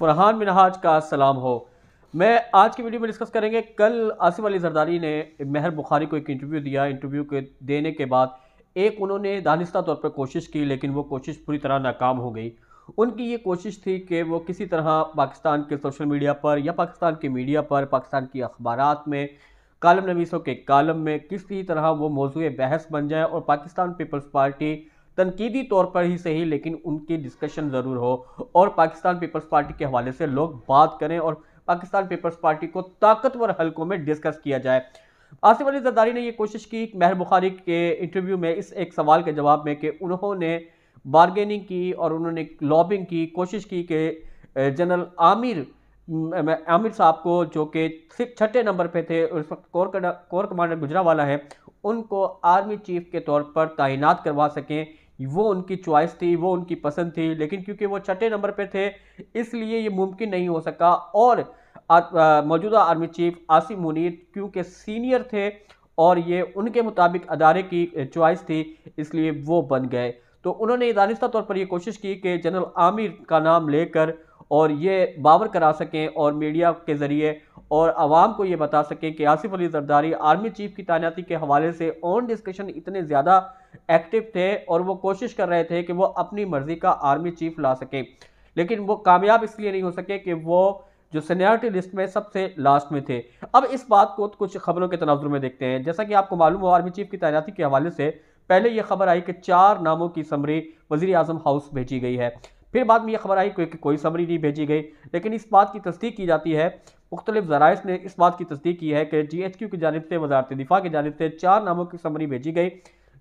फरहान मिनहाज का सलाम हो मैं आज की वीडियो में डिस्कस करेंगे कल आसिफ अली जरदारी ने मेहर बुखारी को एक इंटरव्यू दिया इंटरव्यू के देने के बाद एक उन्होंने दानिस्ता तौर पर कोशिश की लेकिन वो कोशिश पूरी तरह नाकाम हो गई उनकी ये कोशिश थी कि वो किसी तरह पाकिस्तान के सोशल मीडिया पर या पाकिस्तान के मीडिया पर पाकिस्तान की अखबार में कालम नवीसों के कालम में किसी तरह वो मौजू बहस बन जाए और पाकिस्तान पीपल्स पार्टी तनकीदी तौर पर ही सही लेकिन उनकी डिस्कशन ज़रूर हो और पाकिस्तान पीपल्स पार्टी के हवाले से लोग बात करें और पाकिस्तान पीपल्स पार्टी को ताकतवर हलकों में डिस्कस किया जाए आसिफ अली जरदारी ने यह कोशिश की महर बुखारी के इंटरव्यू में इस एक सवाल के जवाब में कि उन्होंने बारगेनिंग की और उन्होंने लॉबिंग की कोशिश की कि जनरल आमिर आमिर साहब को जो कि सिर्फ छठे नंबर पे थे उस वक्त कोर कोर कमांडर गुजरा वाला है उनको आर्मी चीफ के तौर पर तैनात करवा सकें वो उनकी चॉइस थी वो उनकी पसंद थी लेकिन क्योंकि वो छठे नंबर पे थे इसलिए ये मुमकिन नहीं हो सका और मौजूदा आर्मी चीफ आसिम मुनीर क्योंकि सीनियर थे और ये उनके मुताबिक अदारे की चॉइस थी इसलिए वो बन गए तो उन्होंने दानिस्ता तौर पर यह कोशिश की कि जनरल आमिर का नाम लेकर और ये बावर करा सकें और मीडिया के ज़रिए और आवाम को ये बता सकें कि आसिफ अली जरदारी आर्मी चीफ की तैनाती के हवाले से ऑन डिस्कशन इतने ज़्यादा एक्टिव थे और वो कोशिश कर रहे थे कि वो अपनी मर्जी का आर्मी चीफ ला सके लेकिन वो कामयाब इसलिए नहीं हो सके कि वो जो सीनियरिटी लिस्ट में सबसे लास्ट में थे अब इस बात को तो कुछ खबरों के तनाजुर में देखते हैं जैसा कि आपको मालूम हो आर्मी चीफ की तैनाती के हवाले से पहले यह खबर आई कि चार नामों की समरी वजी अजम हाउस भेजी गई है फिर बाद में यह खबर आई कि कोई समरी नहीं भेजी गई लेकिन इस बात की तस्दीक की जाती है मुख्तलिफ जराइस ने इस बात की तस्दीक की है कि जी एच क्यू की जानब से वजारत दिफा की जानब से चार नामों की समरी भेजी गई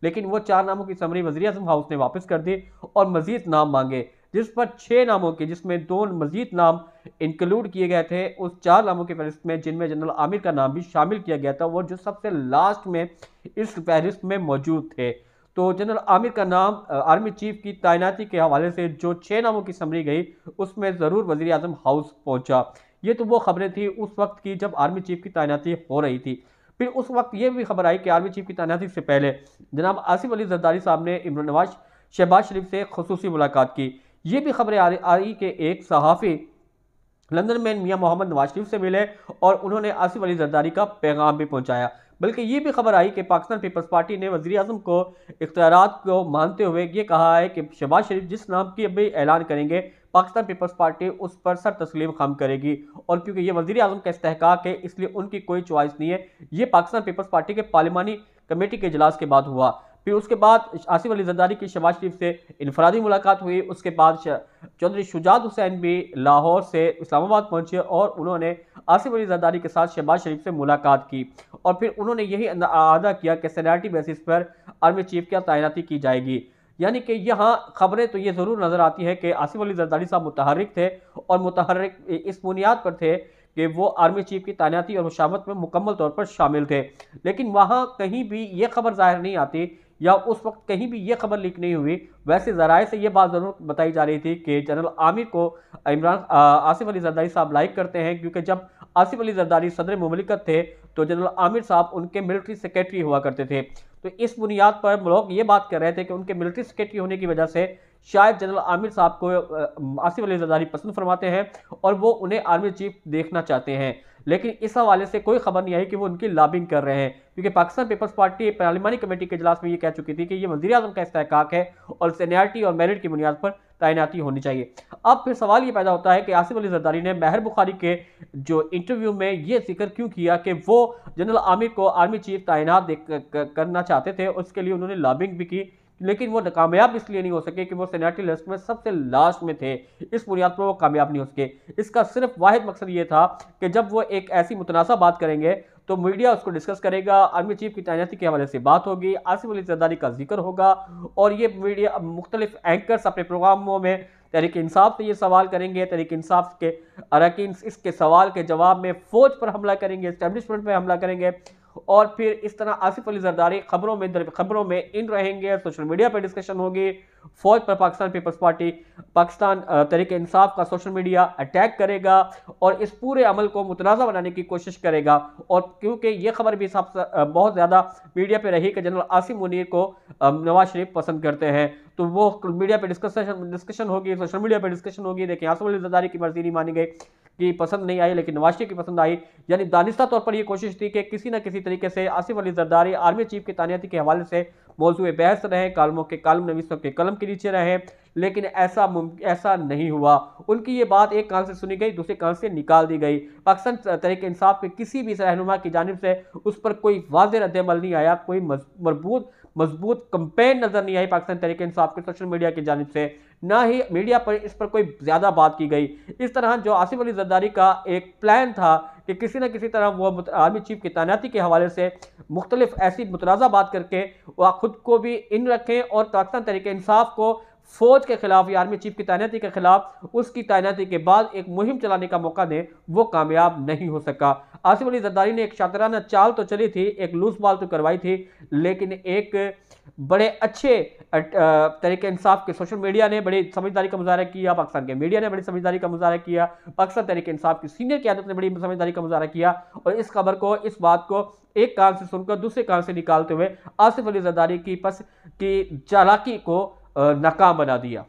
लेकिन वो चार नामों की समरी वजी अजम हाउस ने वापस कर दी और मजीद नाम मांगे जिस पर छः नामों के जिसमें दो मजीद नाम इंक्लूड किए गए थे उस चार नामों की फहरिस्त में जिनमें जनरल आमिर का नाम भी शामिल किया गया था वो जो सबसे लास्ट में इस फहरिस्त में मौजूद थे तो जनरल आमिर का नाम आर्मी चीफ की तैनाती के हवाले से जो छः नामों की समरी गई उसमें ज़रूर वजी अजम हाउस पहुँचा ये तो वो खबरें थी उस वक्त की जब आर्मी चीफ की तैनाती हो रही थी फिर उस वक्त ये भी खबर आई कि आर्मी चीफ की तैनाती से पहले जनाब आसिफ अली जरदारी साहब ने इमरान नवाज शहबाज शरीफ से खसूसी मुलाकात की ये भी खबरें आ रही कि एक सहाफ़ी लंदन में मियाँ मोहम्मद नवाज शरीफ से मिले और उन्होंने आसिफ अली जरदारी का पैगाम भी पहुंचाया बल्कि ये भी खबर आई कि पाकिस्तान पीपल्स पार्टी ने वजी अजम को इख्तियार को मानते हुए ये कहा है कि शहबाज शरीफ जिस नाम की भी ऐलान करेंगे पाकिस्तान पीपल्स पार्टी उस पर सर तस्लीम खम करेगी और क्योंकि ये वजी अजम का इस्तेक है इसलिए उनकी कोई चॉइस नहीं है ये पाकिस्तान पीपल्स पार्टी के पार्लिमानी कमेटी के इजलास के बाद हुआ फिर उसके बाद आसिफ अली जरदारी की शबाज शरीफ से इनफरादी मुलाकात हुई उसके बाद चौधरी शुजात हुसैन भी लाहौर से इस्लामाबाद पहुंचे और उन्होंने आसिफ अली जरदारी के साथ शहबाज शरीफ से मुलाकात की और फिर उन्होंने यही अदा किया कि सैनिटी बेसिस पर आर्मी चीफ की तैनाती की जाएगी यानी कि यहाँ खबरें तो ये ज़रूर नज़र आती हैं कि आसिफ अली जरदारी साहब मुतहरक थे और मुतहरक इस बुनियाद पर थे कि वो आर्मी चीफ की तैनाती और मशावत में मुकम्मल तौर पर शामिल थे लेकिन वहाँ कहीं भी ये खबर ज़ाहिर नहीं आती या उस वक्त कहीं भी ये खबर लीक नहीं हुई वैसे जराए से ये बात ज़रूर बताई जा रही थी कि जनरल आमिर को इमरान आसिफ अली जरदारी साहब लाइक करते हैं क्योंकि जब आसिफ अली जरदारी सदर ममलिकत थे तो जनरल आमिर साहब उनके मिलिट्री सेक्रेटरी हुआ करते थे तो इस बुनियाद पर लोग ये बात कर रहे थे कि उनके मिलिट्री सेक्रेटरी होने की वजह से शायद जनरल आमिर साहब को आसिफ अली जरदारी पसंद फरमाते हैं और वो उन्हें आर्मी चीफ देखना चाहते हैं लेकिन इस हवाले से कोई खबर नहीं आई कि वो उनकी लॉबिंग कर रहे हैं क्योंकि पाकिस्तान पीपल्स पार्टी पार्लिमानी कमेटी के अजलास में ये कह चुकी थी कि ये वजी अजम का इस्तेकाक है और सीनियरिटी और मेरिट की बुनियाद पर तैनाती होनी चाहिए अब फिर सवाल ये पैदा होता है कि आसिफ अली जरदारी ने महर बुखारी के जो इंटरव्यू में ये जिक्र क्यों किया कि वो जनरल आमिर को आर्मी चीफ तैनात करना चाहते थे उसके लिए उन्होंने लॉबिंग भी की लेकिन वो कामयाब इसलिए नहीं हो सके कि वो सेनेटरी लिस्ट में सबसे लास्ट में थे इस बुनियाद पर वो कामयाब नहीं हो सके इसका सिर्फ वाद मकसद ये था कि जब वो एक ऐसी मुतनासा बात करेंगे तो मीडिया उसको डिस्कस करेगा आर्मी चीफ की तैनाती के हवाले से बात होगी आसिफ अली जरदारी का जिक्र होगा और ये मीडिया मुख्तलिफ एंकर्स अपने प्रोग्रामों में तहरीक इंसाफ से ये सवाल करेंगे तहरीक इंसाफ के अरकिन इसके सवाल के जवाब में फ़ौज पर हमला करेंगे इस्टेब्लिशमेंट पर हमला करेंगे और फिर इस तरह आसिफ अली जरदारी खबरों में खबरों में इन रहेंगे सोशल मीडिया पर डिस्कशन होगी फौज पर पाकिस्तान पीपल्स पार्टी पाकिस्तान तरीके इंसाफ का सोशल मीडिया अटैक करेगा और इस पूरे अमल को मुतनाज़ा बनाने की कोशिश करेगा और क्योंकि ये खबर भी बहुत ज़्यादा मीडिया पर रही कि जनरल आसिफ मुनीर को नवाज शरीफ पसंद करते हैं तो वो मीडिया पे डिस्कशन डिस्कशन होगी सोशल मीडिया पे डिस्कशन होगी देखिए आसम से जदारी की मर्जी नहीं मानी गई कि पसंद नहीं आई लेकिन नवाज शरीफ की पसंद आई यानी दानिशा तौर पर यह कोशिश थी कि किसी न किसी तरीके से आसिफ अली जरदारी आर्मी चीफ की तानियाती के हवाले से मौजूद बहस रहे कालमों के कालम नवीसों के कलम के नीचे रहे लेकिन ऐसा ऐसा नहीं हुआ उनकी ये बात एक कान से सुनी गई दूसरे कान से निकाल दी गई पाकिस्तान तरीके इंसाफ के किसी भी रहनुमा की जानब से उस पर कोई वाज रद्दमल नहीं आया कोई मजबूत मजबूत कंपेन नजर नहीं आई पाकिस्तान तहरीक इंसाफ के सोशल मीडिया की जानब से ना ही मीडिया पर इस पर कोई ज़्यादा बात की गई इस तरह जो आसिफ अली जरदारी का एक प्लान था कि किसी न किसी तरह वो आर्मी चीफ की तैनाती के हवाले से मुख्तलिफ ऐसी मुतनाज़ा बात करके वह खुद को भी इन रखें और पाकिस्तान तहरीक इंसाफ को फौज के खिलाफ या आर्मी चीफ की तैनाती के खिलाफ उसकी तैनाती के बाद एक मुहिम चलाने का मौका दें वो कामयाब नहीं हो सका आसिफ अली जरदारी ने एक शातराना चाल तो चली थी एक लूज बॉल तो करवाई थी लेकिन एक बड़े अच्छे तरीके इंसाफ के सोशल मीडिया ने बड़ी समझदारी का मुजाहरा किया पाकिस्तान के मीडिया ने बड़ी समझदारी का मुजाहरा किया पाकिस्तान तरीके इंसाफ की सीनियर क्यादत ने बड़ी समझदारी का मुजाहरा किया और इस खबर को इस बात को एक कान से सुनकर दूसरे कान से निकालते हुए आसिफ अली जरदारी की पस की चालाकी को नाकाम बना दिया